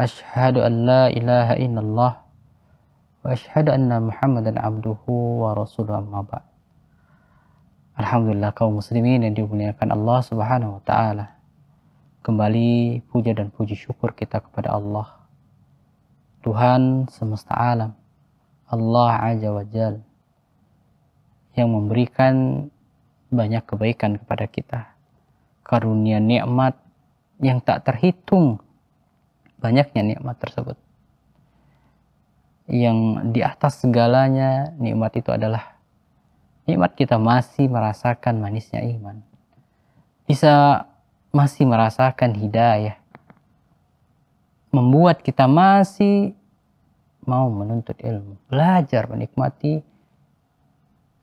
Ashhadu an la ilaha illallah wa ashadu anna Muhammadan abduhu wa rasuluhu amma ba'd. Alhamdulillah kaum muslimin yang dimuliakan Allah Subhanahu wa taala. Kembali puja dan puji syukur kita kepada Allah Tuhan semesta alam. Allah aja wajal yang memberikan banyak kebaikan kepada kita. Karunia nikmat yang tak terhitung banyaknya nikmat tersebut. Yang di atas segalanya nikmat itu adalah nikmat kita masih merasakan manisnya iman. Bisa masih merasakan hidayah. Membuat kita masih mau menuntut ilmu, belajar menikmati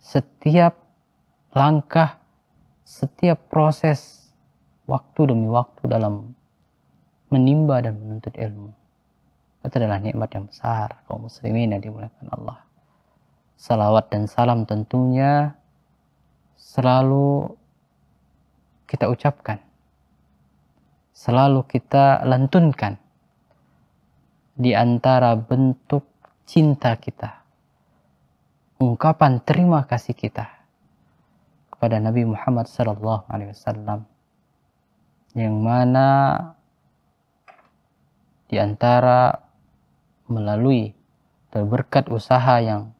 setiap langkah, setiap proses waktu demi waktu dalam menimba dan menuntut ilmu. Itu adalah nikmat yang besar kaum muslimin yang dimuliakan Allah. Salawat dan salam tentunya selalu kita ucapkan. Selalu kita lantunkan di antara bentuk cinta kita. Ungkapan terima kasih kita kepada Nabi Muhammad SAW yang mana di antara melalui berkat usaha yang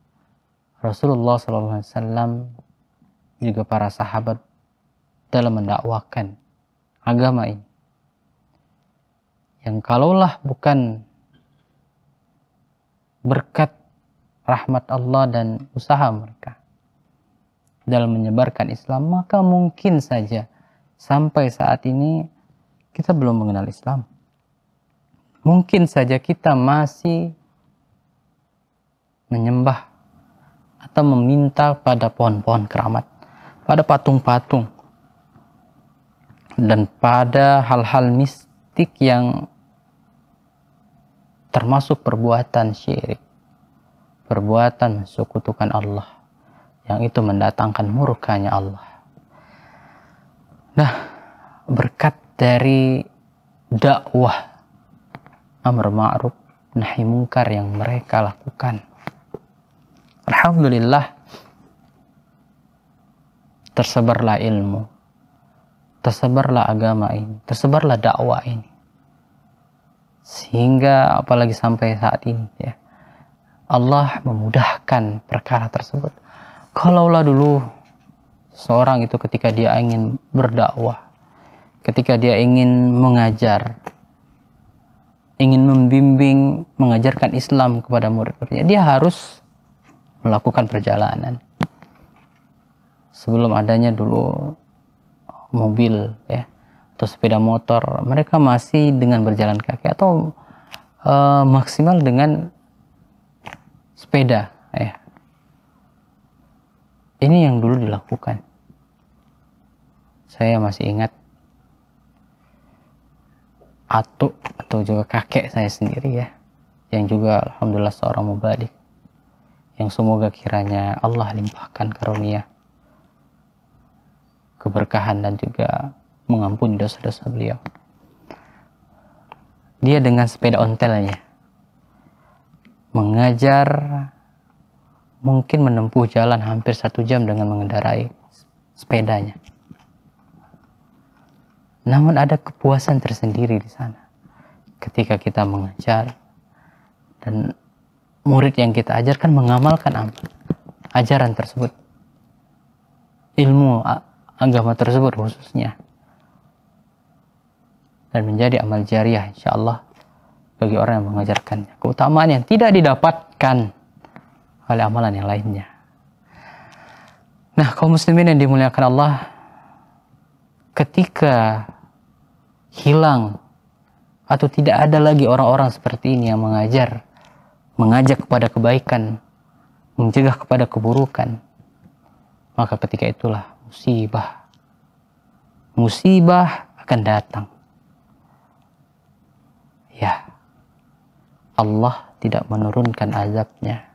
Rasulullah SAW juga para sahabat dalam mendakwakan agama ini. Yang kalaulah bukan berkat rahmat Allah dan usaha mereka dalam menyebarkan Islam, maka mungkin saja sampai saat ini kita belum mengenal Islam mungkin saja kita masih menyembah atau meminta pada pohon-pohon keramat, pada patung-patung, dan pada hal-hal mistik yang termasuk perbuatan syirik, perbuatan sekutukan Allah, yang itu mendatangkan murkanya Allah. Nah, berkat dari dakwah amr ma'ruf nahi mungkar yang mereka lakukan. Alhamdulillah tersebarlah ilmu, tersebarlah agama ini, tersebarlah dakwah ini. Sehingga apalagi sampai saat ini ya. Allah memudahkan perkara tersebut. Kalaulah dulu seorang itu ketika dia ingin berdakwah, ketika dia ingin mengajar, ingin membimbing, mengajarkan Islam kepada murid-muridnya, dia harus melakukan perjalanan. Sebelum adanya dulu mobil ya atau sepeda motor, mereka masih dengan berjalan kaki atau e, maksimal dengan sepeda ya. Ini yang dulu dilakukan. Saya masih ingat atuk atau juga kakek saya sendiri ya yang juga alhamdulillah seorang mubalik yang semoga kiranya Allah limpahkan karunia keberkahan dan juga mengampuni dosa-dosa beliau dia dengan sepeda ontelnya mengajar mungkin menempuh jalan hampir satu jam dengan mengendarai sepedanya namun ada kepuasan tersendiri di sana. Ketika kita mengajar dan murid yang kita ajarkan mengamalkan ajaran tersebut. Ilmu agama tersebut khususnya. Dan menjadi amal jariah insya Allah bagi orang yang mengajarkannya. Keutamaan yang tidak didapatkan oleh amalan yang lainnya. Nah, kaum muslimin yang dimuliakan Allah, ketika hilang atau tidak ada lagi orang-orang seperti ini yang mengajar, mengajak kepada kebaikan, mencegah kepada keburukan. Maka ketika itulah musibah. Musibah akan datang. Ya. Allah tidak menurunkan azabnya.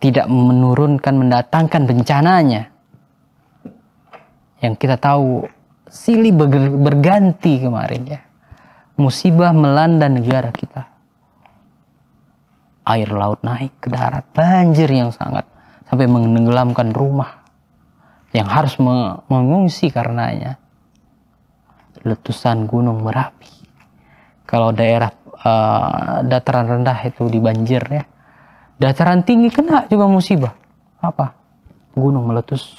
Tidak menurunkan mendatangkan bencananya. Yang kita tahu silih berganti kemarin ya. Musibah melanda negara kita. Air laut naik ke darat, banjir yang sangat sampai menenggelamkan rumah yang harus mengungsi karenanya. Letusan Gunung Merapi. Kalau daerah uh, dataran rendah itu dibanjir ya. Dataran tinggi kena juga musibah. Apa? Gunung meletus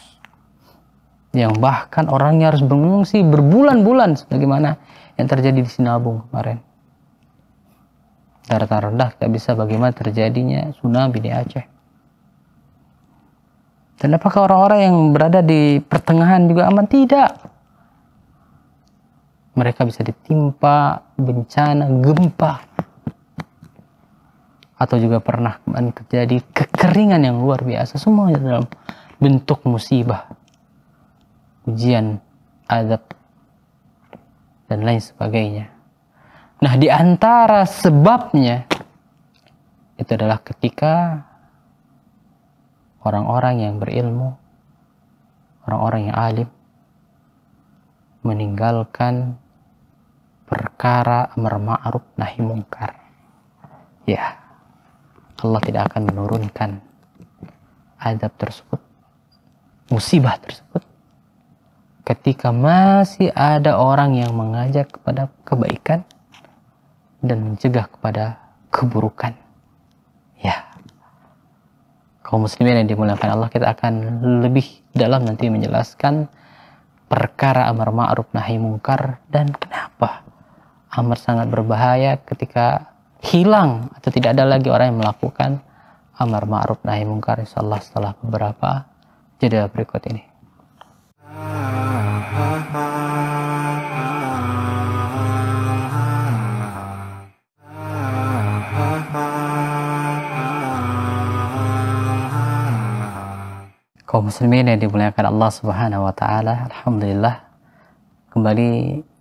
yang bahkan orangnya harus mengungsi berbulan-bulan sebagaimana yang terjadi di Sinabung kemarin. Daratan rendah tidak bisa bagaimana terjadinya tsunami di Aceh. Dan apakah orang-orang yang berada di pertengahan juga aman? Tidak. Mereka bisa ditimpa bencana gempa atau juga pernah terjadi kekeringan yang luar biasa semuanya dalam bentuk musibah ujian, azab, dan lain sebagainya. Nah, di antara sebabnya itu adalah ketika orang-orang yang berilmu, orang-orang yang alim, meninggalkan perkara amar ma'ruf nahi mungkar. Ya, Allah tidak akan menurunkan azab tersebut, musibah tersebut ketika masih ada orang yang mengajak kepada kebaikan dan mencegah kepada keburukan. Ya. Kaum muslimin yang dimuliakan Allah, kita akan lebih dalam nanti menjelaskan perkara amar ma'ruf nahi mungkar dan kenapa amar sangat berbahaya ketika hilang atau tidak ada lagi orang yang melakukan amar ma'ruf nahi mungkar insyaallah setelah beberapa jeda berikut ini. kaum muslimin yang dimuliakan Allah Subhanahu wa taala. Alhamdulillah kembali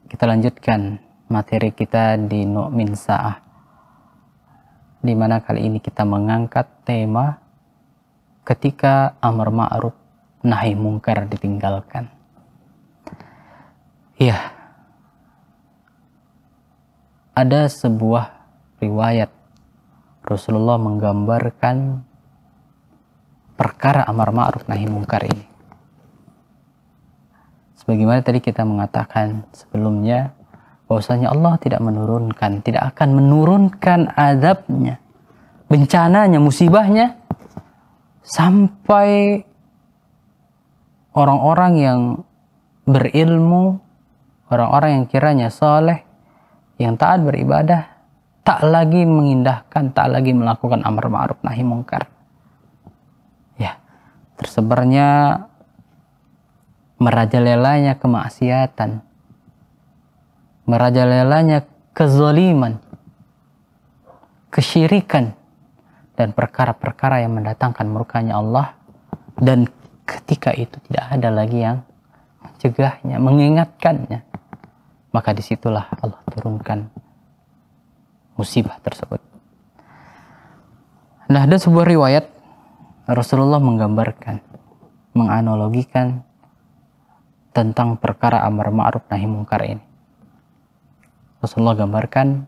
kita lanjutkan materi kita di Nu'min Sa'ah. Di mana kali ini kita mengangkat tema ketika amar ma'ruf nahi mungkar ditinggalkan. Iya. Ada sebuah riwayat Rasulullah menggambarkan perkara amar ma'ruf nahi mungkar ini. Sebagaimana tadi kita mengatakan sebelumnya, bahwasanya Allah tidak menurunkan, tidak akan menurunkan azabnya, bencananya, musibahnya, sampai orang-orang yang berilmu, orang-orang yang kiranya soleh, yang taat beribadah, tak lagi mengindahkan, tak lagi melakukan amar ma'ruf nahi mungkar tersebarnya merajalelanya kemaksiatan, merajalelanya kezoliman, kesyirikan, dan perkara-perkara yang mendatangkan murkanya Allah dan ketika itu tidak ada lagi yang mencegahnya, mengingatkannya. Maka disitulah Allah turunkan musibah tersebut. Nah, ada sebuah riwayat Rasulullah menggambarkan, menganalogikan tentang perkara amar ma'ruf nahi mungkar ini. Rasulullah gambarkan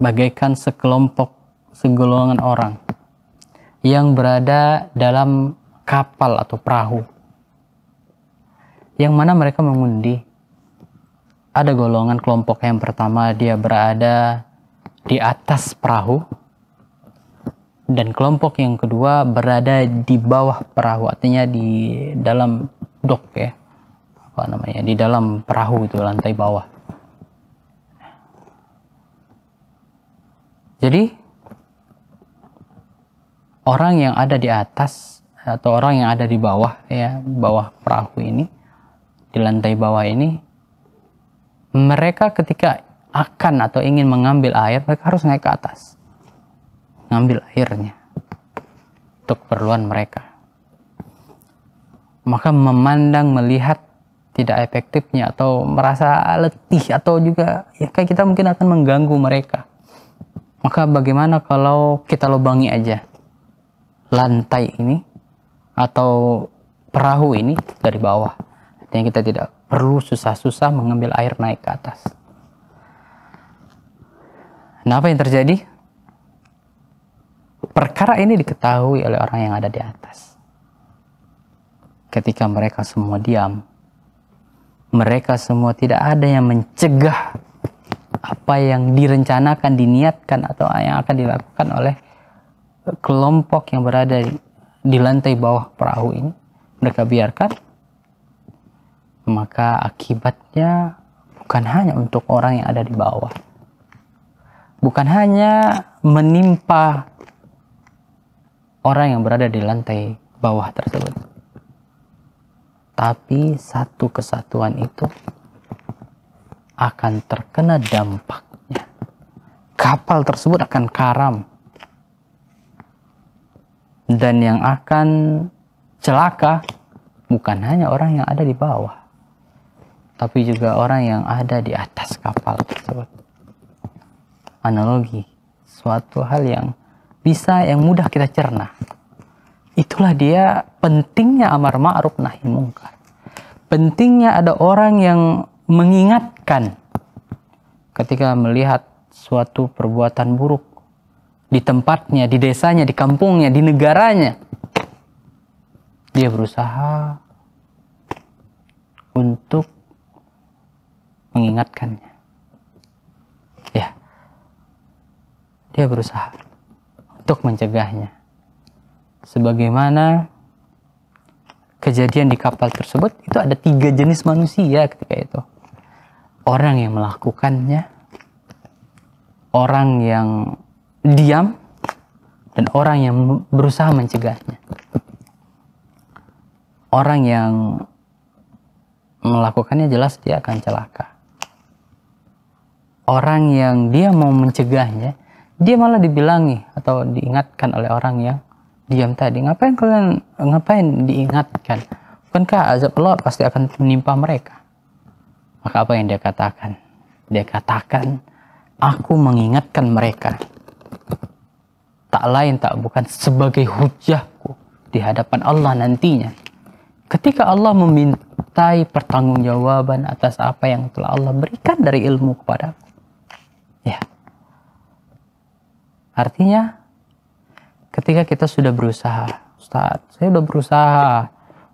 bagaikan sekelompok segolongan orang yang berada dalam kapal atau perahu yang mana mereka mengundi ada golongan kelompok yang pertama dia berada di atas perahu dan kelompok yang kedua berada di bawah perahu artinya di dalam dok ya apa namanya di dalam perahu itu lantai bawah jadi orang yang ada di atas atau orang yang ada di bawah ya bawah perahu ini di lantai bawah ini mereka ketika akan atau ingin mengambil air mereka harus naik ke atas ngambil airnya untuk keperluan mereka. Maka memandang, melihat tidak efektifnya atau merasa letih atau juga ya kayak kita mungkin akan mengganggu mereka. Maka bagaimana kalau kita lubangi aja lantai ini atau perahu ini dari bawah. Artinya kita tidak perlu susah-susah mengambil air naik ke atas. Nah apa yang terjadi? perkara ini diketahui oleh orang yang ada di atas. Ketika mereka semua diam, mereka semua tidak ada yang mencegah apa yang direncanakan, diniatkan atau yang akan dilakukan oleh kelompok yang berada di, di lantai bawah perahu ini. Mereka biarkan maka akibatnya bukan hanya untuk orang yang ada di bawah. Bukan hanya menimpa orang yang berada di lantai bawah tersebut. Tapi satu kesatuan itu akan terkena dampaknya. Kapal tersebut akan karam. Dan yang akan celaka bukan hanya orang yang ada di bawah, tapi juga orang yang ada di atas kapal tersebut. Analogi, suatu hal yang bisa yang mudah kita cerna. Itulah dia pentingnya amar ma'ruf nahi mungkar. Pentingnya ada orang yang mengingatkan ketika melihat suatu perbuatan buruk di tempatnya, di desanya, di kampungnya, di negaranya. Dia berusaha untuk mengingatkannya. Ya. Dia berusaha untuk mencegahnya. Sebagaimana kejadian di kapal tersebut itu ada tiga jenis manusia ketika itu. Orang yang melakukannya, orang yang diam, dan orang yang berusaha mencegahnya. Orang yang melakukannya jelas dia akan celaka. Orang yang dia mau mencegahnya, dia malah dibilangi atau diingatkan oleh orang yang diam tadi. Ngapain kalian ngapain diingatkan? Bukankah azab Allah pasti akan menimpa mereka? Maka apa yang dia katakan? Dia katakan, aku mengingatkan mereka. Tak lain tak bukan sebagai hujahku di hadapan Allah nantinya. Ketika Allah memintai pertanggungjawaban atas apa yang telah Allah berikan dari ilmu kepadaku. Ya, Artinya, ketika kita sudah berusaha, Ustaz, saya sudah berusaha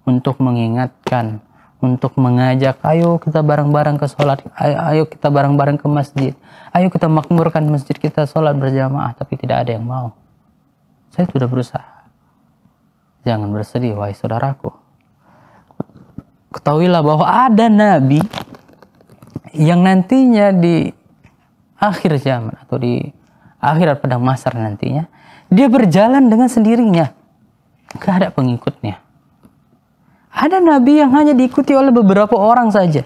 untuk mengingatkan, untuk mengajak, ayo kita bareng-bareng ke sholat, ayo, ayo kita bareng-bareng ke masjid, ayo kita makmurkan masjid kita sholat berjamaah, tapi tidak ada yang mau. Saya sudah berusaha. Jangan bersedih, wahai saudaraku. Ketahuilah bahwa ada nabi yang nantinya di akhir zaman atau di akhirat pada masa nantinya, dia berjalan dengan sendirinya. Gak ada pengikutnya. Ada nabi yang hanya diikuti oleh beberapa orang saja.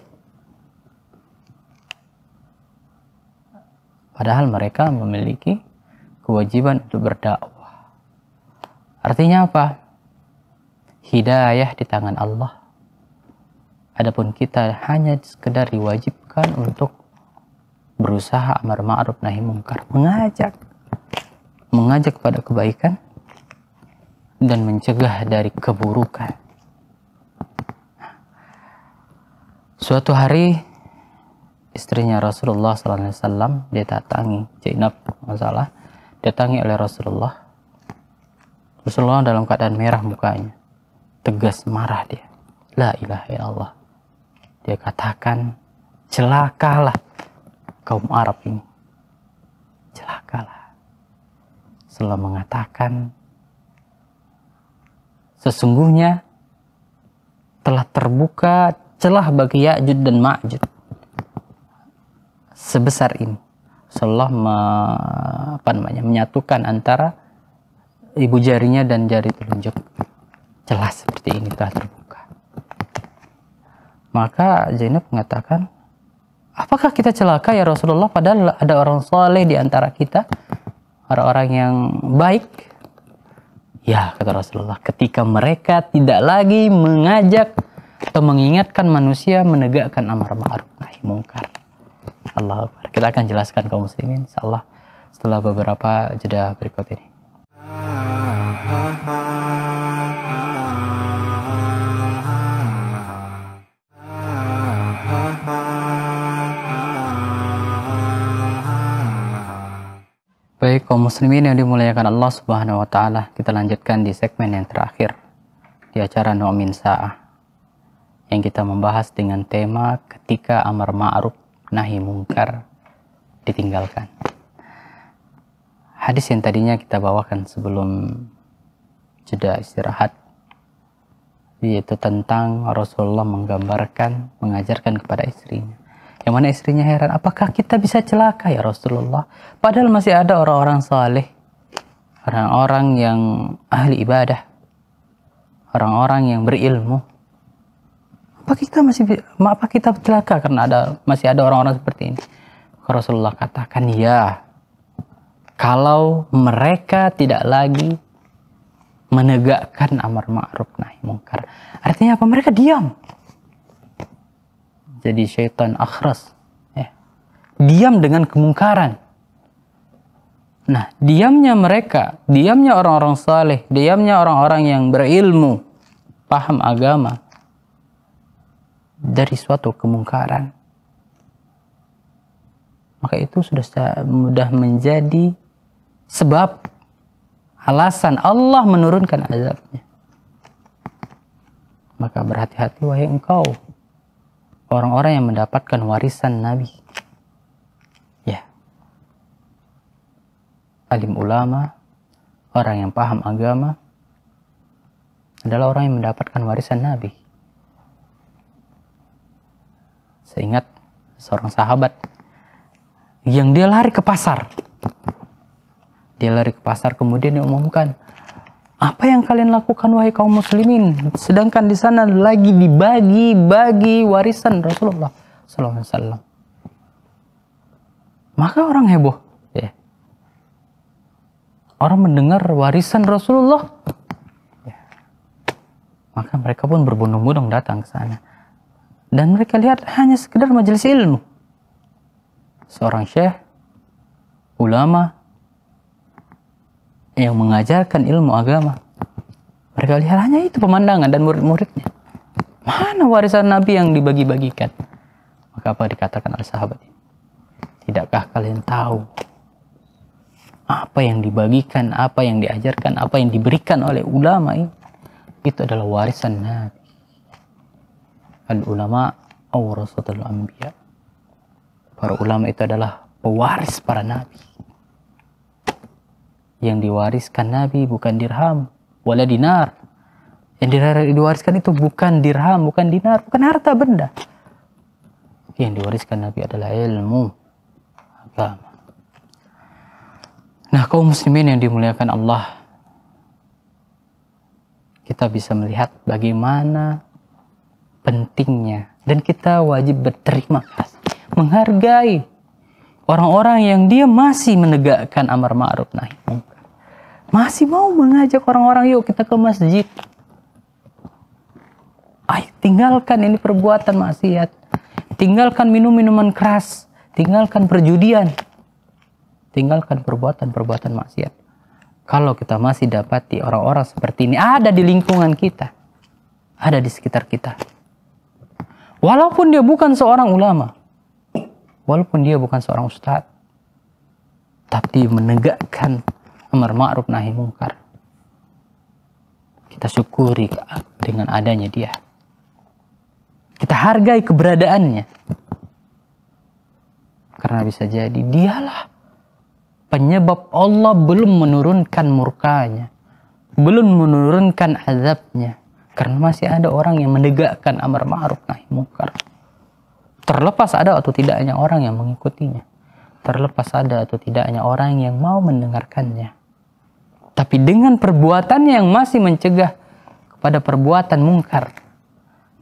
Padahal mereka memiliki kewajiban untuk berdakwah. Artinya apa? Hidayah di tangan Allah. Adapun kita hanya sekedar diwajibkan untuk berusaha amar ma'ruf nahi mungkar mengajak mengajak kepada kebaikan dan mencegah dari keburukan suatu hari istrinya Rasulullah SAW ditatangi Zainab masalah datangi oleh Rasulullah Rasulullah dalam keadaan merah mukanya tegas marah dia la ilaha illallah dia katakan celakalah kaum Arab ini. Celakalah. Selalu mengatakan, sesungguhnya telah terbuka celah bagi Ya'jud dan Ma'jud sebesar ini. Selah me, apa namanya, menyatukan antara ibu jarinya dan jari telunjuk. Celah seperti ini telah terbuka. Maka Zainab mengatakan, Apakah kita celaka ya Rasulullah padahal ada orang soleh di antara kita? Orang-orang yang baik? Ya, kata Rasulullah, ketika mereka tidak lagi mengajak atau mengingatkan manusia menegakkan amar ma'ruf nahi mungkar. Allah Kita akan jelaskan kaum muslimin insyaallah setelah beberapa jeda berikut ini. Kaum muslimin yang dimuliakan Allah Subhanahu wa taala, kita lanjutkan di segmen yang terakhir di acara Nu'min Sa'ah yang kita membahas dengan tema ketika amar ma'ruf nahi mungkar ditinggalkan. Hadis yang tadinya kita bawakan sebelum jeda istirahat yaitu tentang Rasulullah menggambarkan mengajarkan kepada istrinya yang mana istrinya heran, apakah kita bisa celaka ya Rasulullah? Padahal masih ada orang-orang saleh, orang-orang yang ahli ibadah, orang-orang yang berilmu. Apa kita masih apa kita celaka karena ada masih ada orang-orang seperti ini? Rasulullah katakan, "Ya, kalau mereka tidak lagi menegakkan amar ma'ruf nahi mungkar." Artinya apa? Mereka diam jadi syaitan akhras ya. diam dengan kemungkaran nah diamnya mereka diamnya orang-orang saleh diamnya orang-orang yang berilmu paham agama dari suatu kemungkaran maka itu sudah mudah menjadi sebab alasan Allah menurunkan azabnya maka berhati-hati wahai engkau orang-orang yang mendapatkan warisan Nabi. Ya. Alim ulama, orang yang paham agama, adalah orang yang mendapatkan warisan Nabi. Seingat seorang sahabat yang dia lari ke pasar. Dia lari ke pasar kemudian diumumkan apa yang kalian lakukan wahai kaum muslimin sedangkan di sana lagi dibagi-bagi warisan Rasulullah sallallahu maka orang heboh ya. orang mendengar warisan Rasulullah ya. maka mereka pun berbondong-bondong datang ke sana dan mereka lihat hanya sekedar majelis ilmu seorang syekh ulama yang mengajarkan ilmu agama. Mereka lihat hanya itu pemandangan dan murid-muridnya. Mana warisan Nabi yang dibagi-bagikan? Maka apa dikatakan oleh sahabat Tidakkah kalian tahu apa yang dibagikan, apa yang diajarkan, apa yang diberikan oleh ulama ini? Itu adalah warisan Nabi. Al-ulama awrasatul anbiya. Para ulama itu adalah pewaris para nabi yang diwariskan Nabi bukan dirham, wala dinar. Yang diwariskan itu bukan dirham, bukan dinar, bukan harta benda. Yang diwariskan Nabi adalah ilmu agama. Nah, kaum muslimin yang dimuliakan Allah, kita bisa melihat bagaimana pentingnya dan kita wajib berterima kasih, menghargai orang-orang yang dia masih menegakkan amar ma'ruf nahi Masih mau mengajak orang-orang yuk kita ke masjid. Ay, tinggalkan ini perbuatan maksiat. Tinggalkan minum minuman keras, tinggalkan perjudian. Tinggalkan perbuatan-perbuatan maksiat. Kalau kita masih dapati orang-orang seperti ini ada di lingkungan kita, ada di sekitar kita. Walaupun dia bukan seorang ulama, walaupun dia bukan seorang ustaz tapi menegakkan amar ma'ruf nahi mungkar kita syukuri dengan adanya dia kita hargai keberadaannya karena bisa jadi dialah penyebab Allah belum menurunkan murkanya belum menurunkan azabnya karena masih ada orang yang menegakkan amar ma'ruf nahi mungkar Terlepas ada atau tidaknya orang yang mengikutinya. Terlepas ada atau tidaknya orang yang mau mendengarkannya. Tapi dengan perbuatannya yang masih mencegah kepada perbuatan mungkar.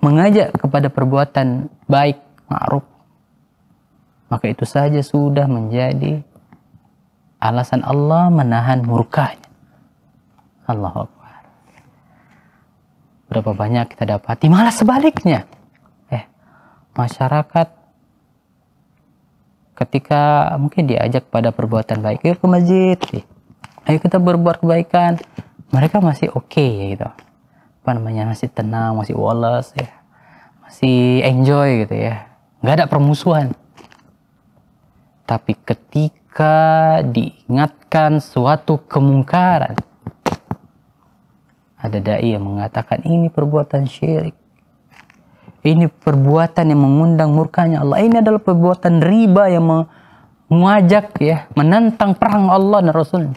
Mengajak kepada perbuatan baik, ma'ruf. Maka itu saja sudah menjadi alasan Allah menahan murkanya. Allah Berapa banyak kita dapati malah sebaliknya masyarakat ketika mungkin diajak pada perbuatan baik ke masjid gitu. ayo kita berbuat kebaikan mereka masih oke okay, gitu apa namanya masih tenang masih walas ya masih enjoy gitu ya nggak ada permusuhan tapi ketika diingatkan suatu kemungkaran ada dai yang mengatakan ini perbuatan syirik ini perbuatan yang mengundang murkanya Allah. Ini adalah perbuatan riba yang mengajak ya, menentang perang Allah dan Rasul.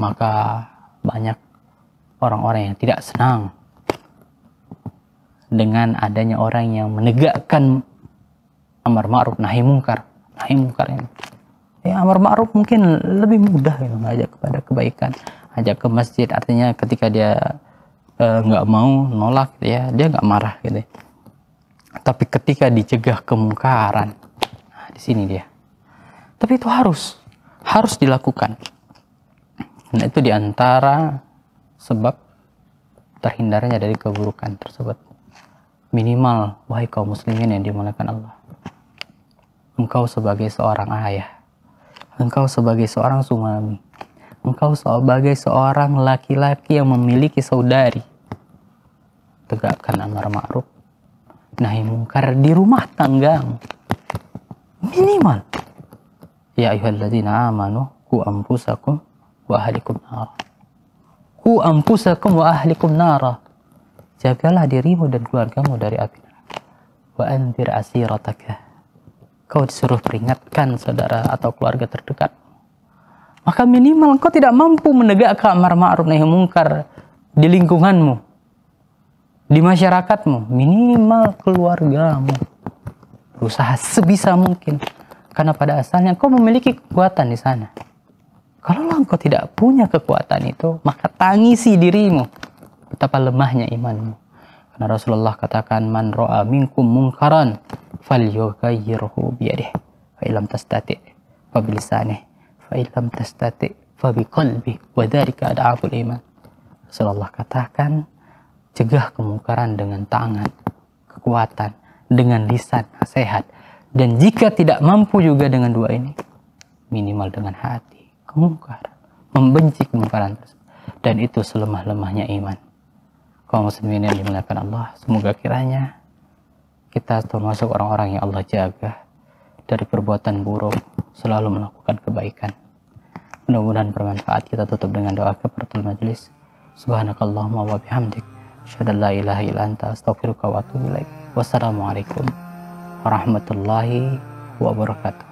Maka banyak orang-orang yang tidak senang dengan adanya orang yang menegakkan amar ma'ruf nahi mungkar. Nahi mungkar ini. Ya, amar ma'ruf mungkin lebih mudah ya, mengajak kepada kebaikan. Ajak ke masjid artinya ketika dia Eh, nggak e, mau nolak gitu ya dia nggak marah gitu tapi ketika dicegah kemungkaran nah, di sini dia tapi itu harus harus dilakukan nah itu diantara sebab terhindarnya dari keburukan tersebut minimal wahai kaum muslimin yang dimuliakan Allah engkau sebagai seorang ayah engkau sebagai seorang suami engkau sebagai seorang laki-laki yang memiliki saudari, tegakkan amar ma'ruf nahi mungkar di rumah tangga minimal ya ayyuhalladzina amanu ku ampusakum wa ahlikum nara ku ampusakum wa ahlikum nara jagalah dirimu dan keluargamu dari api wa anzir asirataka kau disuruh peringatkan saudara atau keluarga terdekat maka minimal kau tidak mampu menegakkan amar ma'ruf nahi mungkar di lingkunganmu di masyarakatmu minimal keluargamu berusaha sebisa mungkin karena pada asalnya kau memiliki kekuatan di sana kalau engkau tidak punya kekuatan itu maka tangisi dirimu betapa lemahnya imanmu karena Rasulullah katakan man ro'a minkum mungkaran falyughayyirhu biyadih fa ilam tastati fa bilisane fa ilam tastati fa biqalbi wadarika dzalika iman Rasulullah katakan Cegah kemungkaran dengan tangan, kekuatan, dengan lisan, nasihat. Dan jika tidak mampu juga dengan dua ini, minimal dengan hati, kemungkaran. Membenci kemungkaran Dan itu selemah-lemahnya iman. Kaum muslimin yang dimuliakan Allah, semoga kiranya kita termasuk orang-orang yang Allah jaga dari perbuatan buruk, selalu melakukan kebaikan. Mudah-mudahan bermanfaat. Kita tutup dengan doa pertemuan majelis. Subhanakallahumma wa bihamdika Asyhadu la ilaha illa anta astaghfiruka wa atubu ilaik. Wassalamualaikum warahmatullahi wabarakatuh.